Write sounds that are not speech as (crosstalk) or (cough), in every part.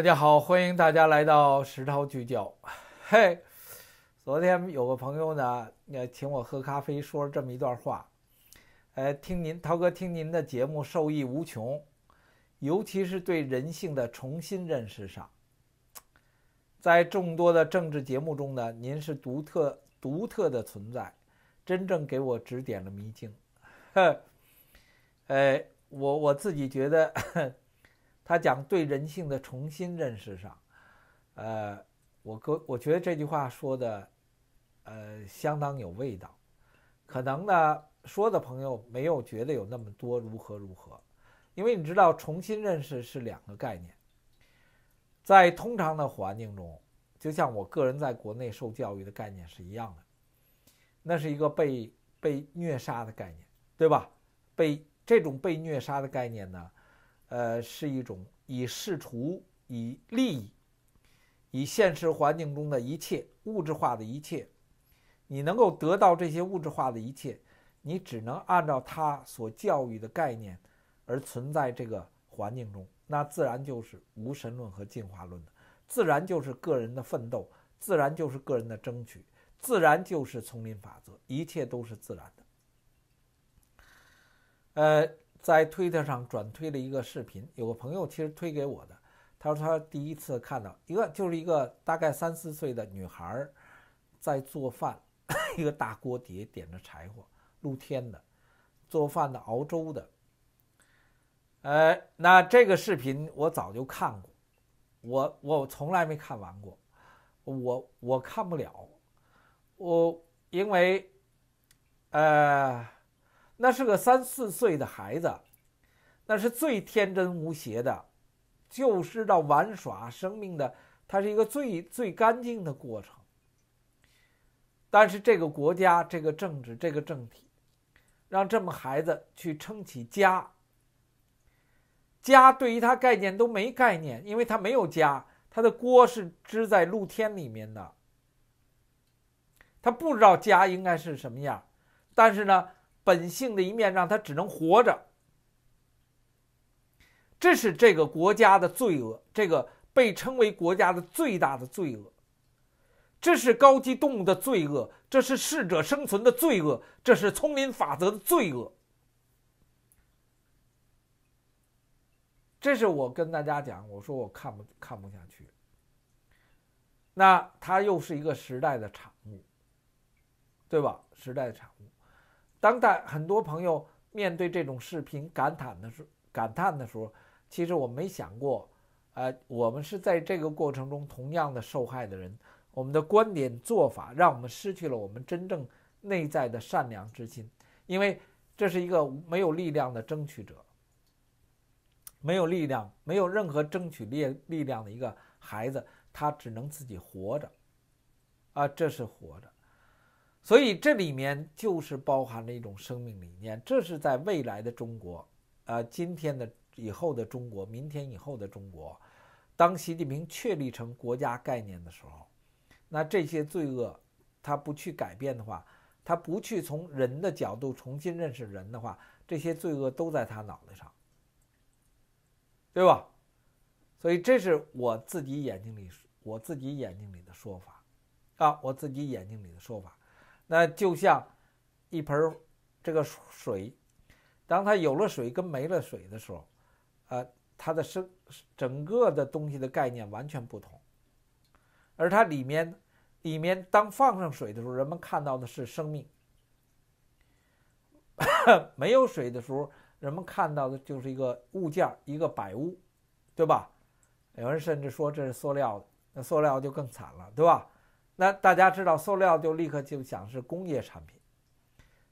大家好，欢迎大家来到石涛聚焦。嘿，昨天有个朋友呢，要请我喝咖啡，说这么一段话。呃，听您涛哥听您的节目受益无穷，尤其是对人性的重新认识上。在众多的政治节目中呢，您是独特独特的存在，真正给我指点了迷津。哈，哎，我我自己觉得。他讲对人性的重新认识上，呃，我个我觉得这句话说的，呃，相当有味道。可能呢，说的朋友没有觉得有那么多如何如何，因为你知道重新认识是两个概念。在通常的环境中，就像我个人在国内受教育的概念是一样的，那是一个被被虐杀的概念，对吧？被这种被虐杀的概念呢？呃，是一种以仕途、以利益、以现实环境中的一切物质化的一切，你能够得到这些物质化的一切，你只能按照他所教育的概念而存在这个环境中，那自然就是无神论和进化论的，自然就是个人的奋斗，自然就是个人的争取，自然就是丛林法则，一切都是自然的。呃。在推特上转推了一个视频，有个朋友其实推给我的。他说他第一次看到一个，就是一个大概三四岁的女孩，在做饭，(laughs) 一个大锅底点着柴火，露天的，做饭的，熬粥的。呃，那这个视频我早就看过，我我从来没看完过，我我看不了，我因为呃。那是个三四岁的孩子，那是最天真无邪的，就知道玩耍。生命的，它是一个最最干净的过程。但是这个国家、这个政治、这个政体，让这么孩子去撑起家，家对于他概念都没概念，因为他没有家，他的锅是支在露天里面的，他不知道家应该是什么样。但是呢？本性的一面让他只能活着，这是这个国家的罪恶，这个被称为国家的最大的罪恶，这是高级动物的罪恶，这是适者生存的罪恶，这是丛林法则的罪恶。这是我跟大家讲，我说我看不看不下去。那它又是一个时代的产物，对吧？时代的产物。当代很多朋友面对这种视频感叹的时，感叹的时候，其实我没想过，呃，我们是在这个过程中同样的受害的人，我们的观点做法让我们失去了我们真正内在的善良之心，因为这是一个没有力量的争取者，没有力量，没有任何争取力力量的一个孩子，他只能自己活着，啊，这是活着。所以这里面就是包含了一种生命理念，这是在未来的中国，呃，今天的以后的中国，明天以后的中国，当习近平确立成国家概念的时候，那这些罪恶，他不去改变的话，他不去从人的角度重新认识人的话，这些罪恶都在他脑袋上，对吧？所以这是我自己眼睛里我自己眼睛里的说法，啊，我自己眼睛里的说法。那就像一盆这个水，当它有了水跟没了水的时候，呃，它的生整个的东西的概念完全不同。而它里面里面当放上水的时候，人们看到的是生命；(laughs) 没有水的时候，人们看到的就是一个物件，一个摆物，对吧？有人甚至说这是塑料的，那塑料就更惨了，对吧？那大家知道塑料，就立刻就想是工业产品，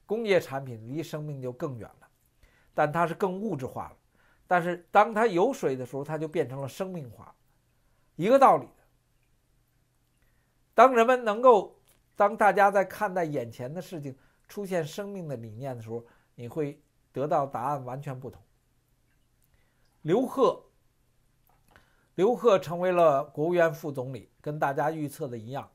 工业产品离生命就更远了，但它是更物质化了。但是当它有水的时候，它就变成了生命化，一个道理当人们能够，当大家在看待眼前的事情出现生命的理念的时候，你会得到答案完全不同。刘鹤，刘鹤成为了国务院副总理，跟大家预测的一样。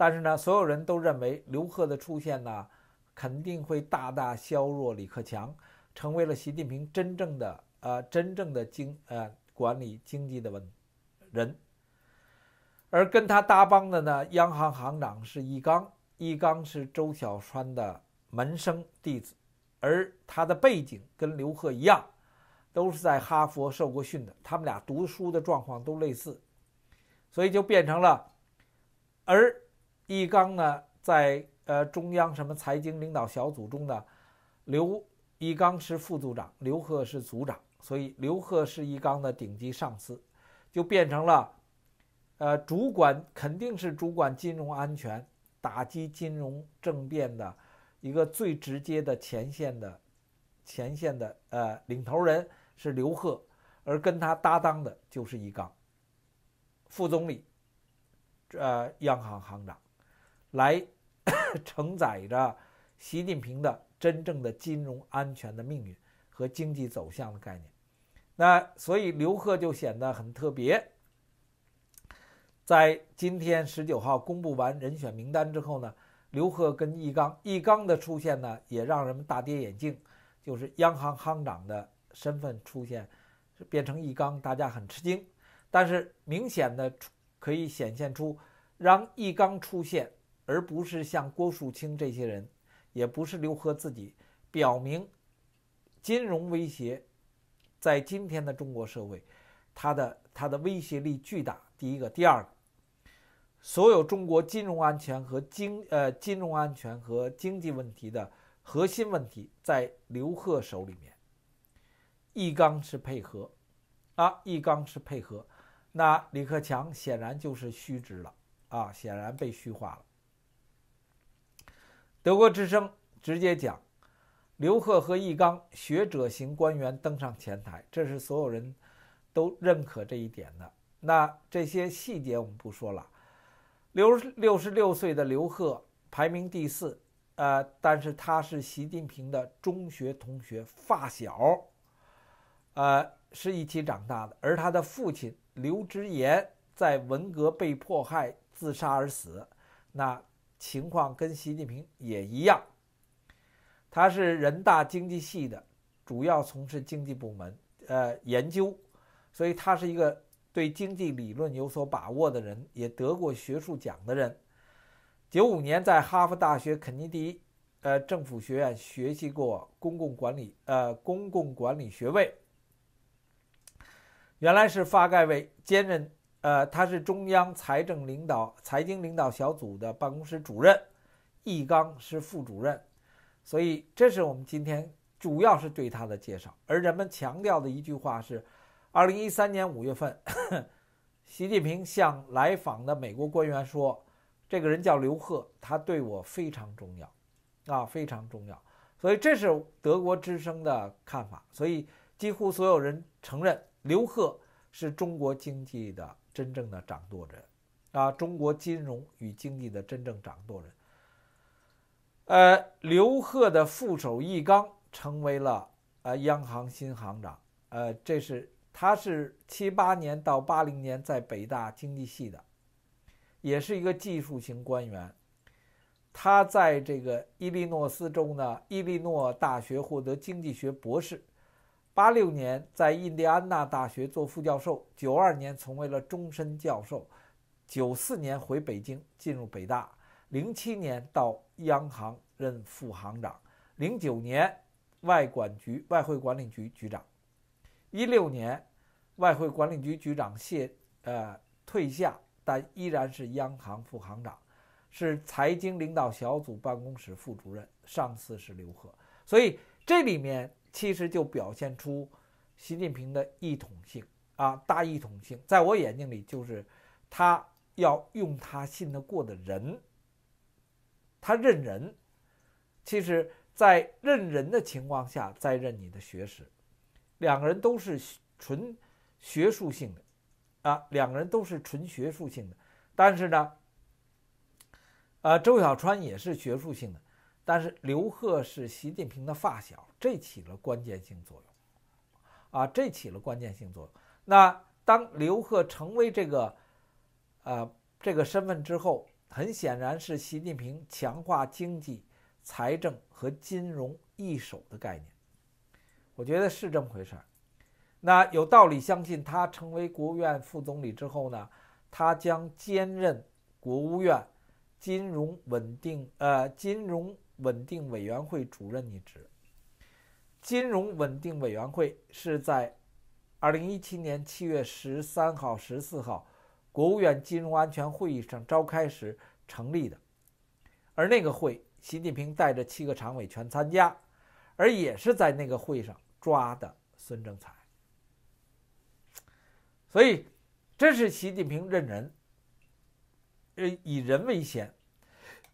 但是呢，所有人都认为刘鹤的出现呢，肯定会大大削弱李克强，成为了习近平真正的呃真正的经呃管理经济的文人。而跟他搭帮的呢，央行行长是易纲，易纲是周小川的门生弟子，而他的背景跟刘鹤一样，都是在哈佛受过训的，他们俩读书的状况都类似，所以就变成了，而。易纲呢，在呃中央什么财经领导小组中呢，刘易纲是副组长，刘鹤是组长，所以刘鹤是易纲的顶级上司，就变成了，呃，主管肯定是主管金融安全、打击金融政变的，一个最直接的前线的，前线的呃领头人是刘鹤，而跟他搭档的就是一刚，副总理，呃，央行行长。来 (coughs) 承载着习近平的真正的金融安全的命运和经济走向的概念。那所以刘鹤就显得很特别。在今天十九号公布完人选名单之后呢，刘鹤跟易纲，易纲的出现呢，也让人们大跌眼镜，就是央行行长的身份出现，变成易纲，大家很吃惊。但是明显的可以显现出让易纲出现。而不是像郭树清这些人，也不是刘贺自己表明，金融威胁，在今天的中国社会，他的他的威胁力巨大。第一个，第二个，所有中国金融安全和经呃金融安全和经济问题的核心问题，在刘贺手里面。一纲是配合，啊，一纲是配合，那李克强显然就是虚职了啊，显然被虚化了。德国之声直接讲，刘鹤和易纲，学者型官员登上前台，这是所有人都认可这一点的。那这些细节我们不说了。六六十六岁的刘鹤排名第四，呃，但是他是习近平的中学同学，发小，呃，是一起长大的。而他的父亲刘知言在文革被迫害自杀而死，那。情况跟习近平也一样，他是人大经济系的，主要从事经济部门呃研究，所以他是一个对经济理论有所把握的人，也得过学术奖的人。九五年在哈佛大学肯尼迪呃政府学院学习过公共管理呃公共管理学位，原来是发改委兼任。呃，他是中央财政领导、财经领导小组的办公室主任，易纲是副主任，所以这是我们今天主要是对他的介绍。而人们强调的一句话是：二零一三年五月份，(laughs) 习近平向来访的美国官员说：“这个人叫刘鹤，他对我非常重要啊，非常重要。”所以这是德国之声的看法。所以几乎所有人承认，刘鹤是中国经济的。真正的掌舵人，啊，中国金融与经济的真正掌舵人，呃，刘鹤的副手易纲成为了呃央行新行长，呃，这是他是七八年到八零年在北大经济系的，也是一个技术型官员，他在这个伊利诺斯州呢，伊利诺大学获得经济学博士。八六年在印第安纳大学做副教授，九二年成为了终身教授，九四年回北京进入北大，零七年到央行任副行长，零九年外管局外汇管理局局长，一六年外汇管理局局长谢呃退下，但依然是央行副行长，是财经领导小组办公室副主任，上司是刘鹤，所以这里面。其实就表现出习近平的“一统性”啊，大一统性，在我眼睛里就是他要用他信得过的人，他认人。其实，在认人的情况下，再认你的学识，两个人都是纯学术性的，啊，两个人都是纯学术性的。但是呢，呃，周小川也是学术性的。但是刘鹤是习近平的发小，这起了关键性作用，啊，这起了关键性作用。那当刘鹤成为这个，呃，这个身份之后，很显然是习近平强化经济、财政和金融一手的概念，我觉得是这么回事儿。那有道理，相信他成为国务院副总理之后呢，他将兼任国务院金融稳定，呃，金融。稳定委员会主任一职。金融稳定委员会是在二零一七年七月十三号、十四号国务院金融安全会议上召开时成立的，而那个会，习近平带着七个常委全参加，而也是在那个会上抓的孙政才，所以这是习近平任人，呃，以人为先，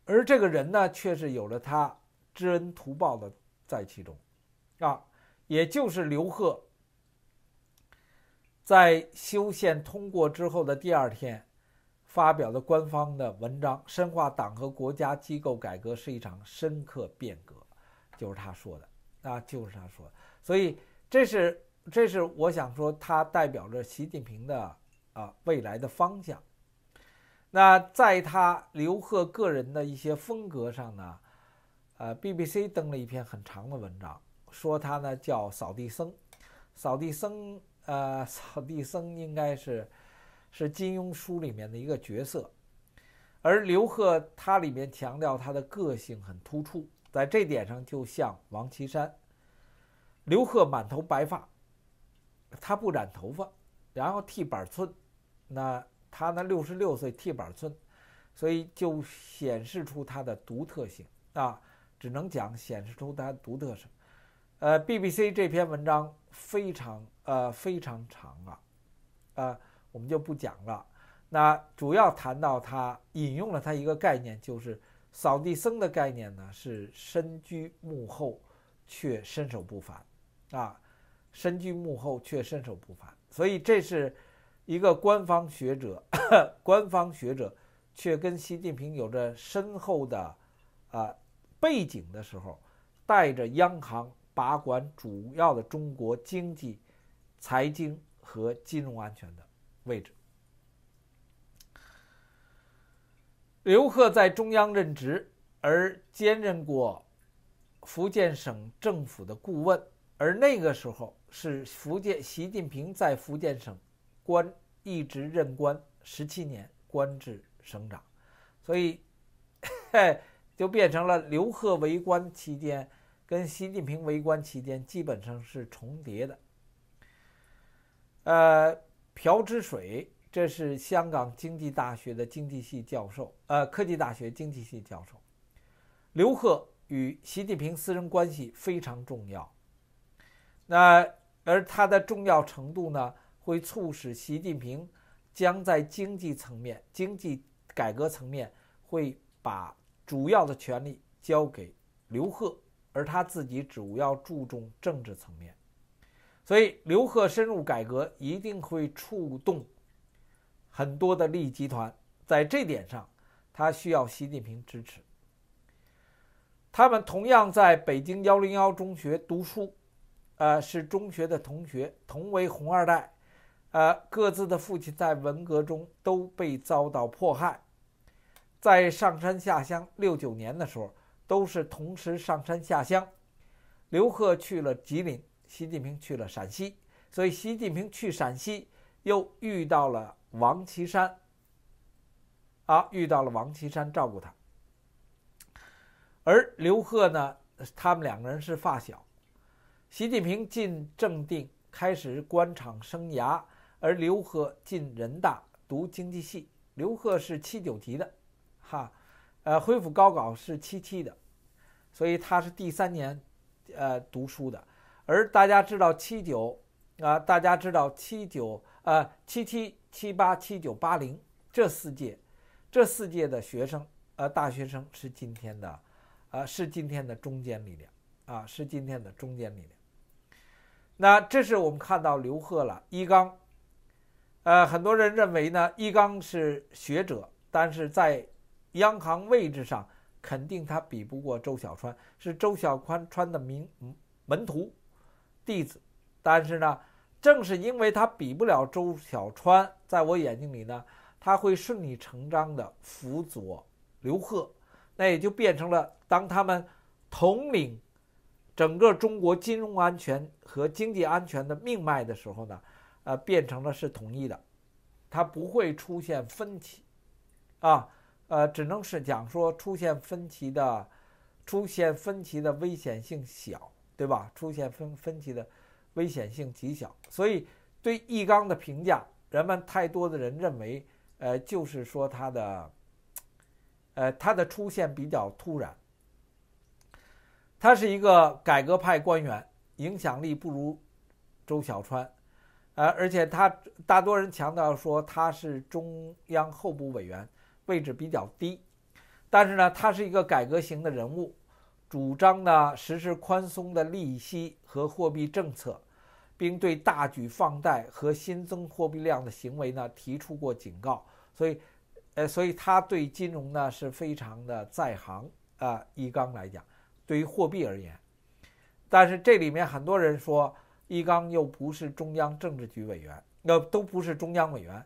而这个人呢，却是有了他知恩图报的在其中，啊，也就是刘贺在修宪通过之后的第二天发表的官方的文章，深化党和国家机构改革是一场深刻变革，就是他说的啊，就是他说，所以这是这是我想说，他代表着习近平的啊未来的方向。那在他刘贺个人的一些风格上呢，呃，BBC 登了一篇很长的文章，说他呢叫扫地僧，扫地僧，呃，扫地僧应该是是金庸书里面的一个角色，而刘贺他里面强调他的个性很突出，在这点上就像王岐山，刘贺满头白发，他不染头发，然后剃板寸，那。他呢，六十六岁剃板寸，所以就显示出他的独特性啊，只能讲显示出他独特性。呃，BBC 这篇文章非常呃非常长啊，呃，我们就不讲了。那主要谈到他引用了他一个概念，就是扫地僧的概念呢，是身居幕后却身手不凡啊，身居幕后却身手不凡。所以这是。一个官方学者，(coughs) 官方学者却跟习近平有着深厚的啊背景的时候，带着央行把管主要的中国经济、财经和金融安全的位置。刘鹤在中央任职，而兼任过福建省政府的顾问，而那个时候是福建，习近平在福建省。官一直任官十七年，官至省长，所以 (laughs) 就变成了刘贺为官期间跟习近平为官期间基本上是重叠的。呃，朴之水，这是香港经济大学的经济系教授，呃，科技大学经济系教授。刘贺与习近平私人关系非常重要，那而他的重要程度呢？会促使习近平将在经济层面、经济改革层面会把主要的权力交给刘鹤，而他自己主要注重政治层面。所以，刘鹤深入改革一定会触动很多的利益集团，在这点上，他需要习近平支持。他们同样在北京幺零幺中学读书，呃，是中学的同学，同为红二代。呃，各自的父亲在文革中都被遭到迫害，在上山下乡六九年的时候，都是同时上山下乡。刘贺去了吉林，习近平去了陕西，所以习近平去陕西又遇到了王岐山，啊，遇到了王岐山照顾他。而刘贺呢，他们两个人是发小。习近平进正定开始官场生涯。而刘贺进人大读经济系，刘贺是七九级的，哈，呃，恢复高考是七七的，所以他是第三年，呃，读书的。而大家知道七九啊，大家知道七九呃，七七、七八、七九、八零这四届，这四届的学生，呃，大学生是今天的，呃，是今天的中坚力量啊，是今天的中坚力量。那这是我们看到刘贺了，一刚。呃，很多人认为呢，易纲是学者，但是在央行位置上，肯定他比不过周小川，是周小川川的名门徒、弟子。但是呢，正是因为他比不了周小川，在我眼睛里呢，他会顺理成章的辅佐刘鹤，那也就变成了当他们统领整个中国金融安全和经济安全的命脉的时候呢。呃，变成了是统一的，它不会出现分歧，啊，呃，只能是讲说出现分歧的，出现分歧的危险性小，对吧？出现分分歧的危险性极小，所以对易纲的评价，人们太多的人认为，呃，就是说他的，呃，他的出现比较突然，他是一个改革派官员，影响力不如周小川。呃，而且他大多人强调说他是中央候补委员，位置比较低，但是呢，他是一个改革型的人物，主张呢实施宽松的利息和货币政策，并对大举放贷和新增货币量的行为呢提出过警告，所以，呃，所以他对金融呢是非常的在行啊。一刚来讲，对于货币而言，但是这里面很多人说。易纲又不是中央政治局委员，那都不是中央委员。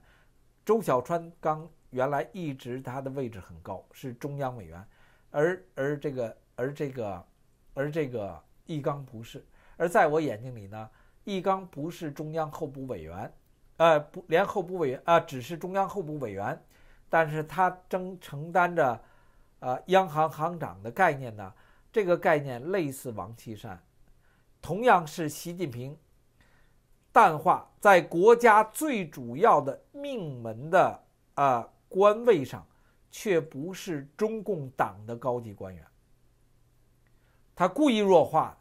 周小川刚原来一直他的位置很高，是中央委员，而而这个而这个而这个易纲不是。而在我眼睛里呢，易纲不是中央候补委员，呃，不连候补委员啊，只是中央候补委员。但是他正承担着，呃，央行行长的概念呢，这个概念类似王岐山。同样是习近平，淡化在国家最主要的命门的啊官位上，却不是中共党的高级官员。他故意弱化，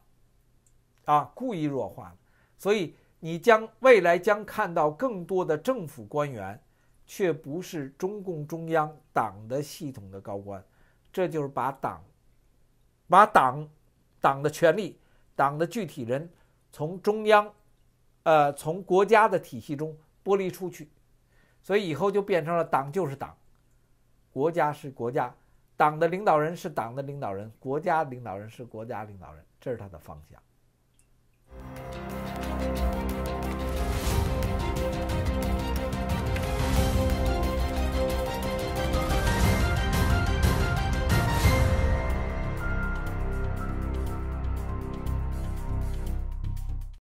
啊，故意弱化。所以你将未来将看到更多的政府官员，却不是中共中央党的系统的高官。这就是把党，把党，党的权力。党的具体人从中央，呃，从国家的体系中剥离出去，所以以后就变成了党就是党，国家是国家，党的领导人是党的领导人，国家领导人是国家领导人，这是他的方向。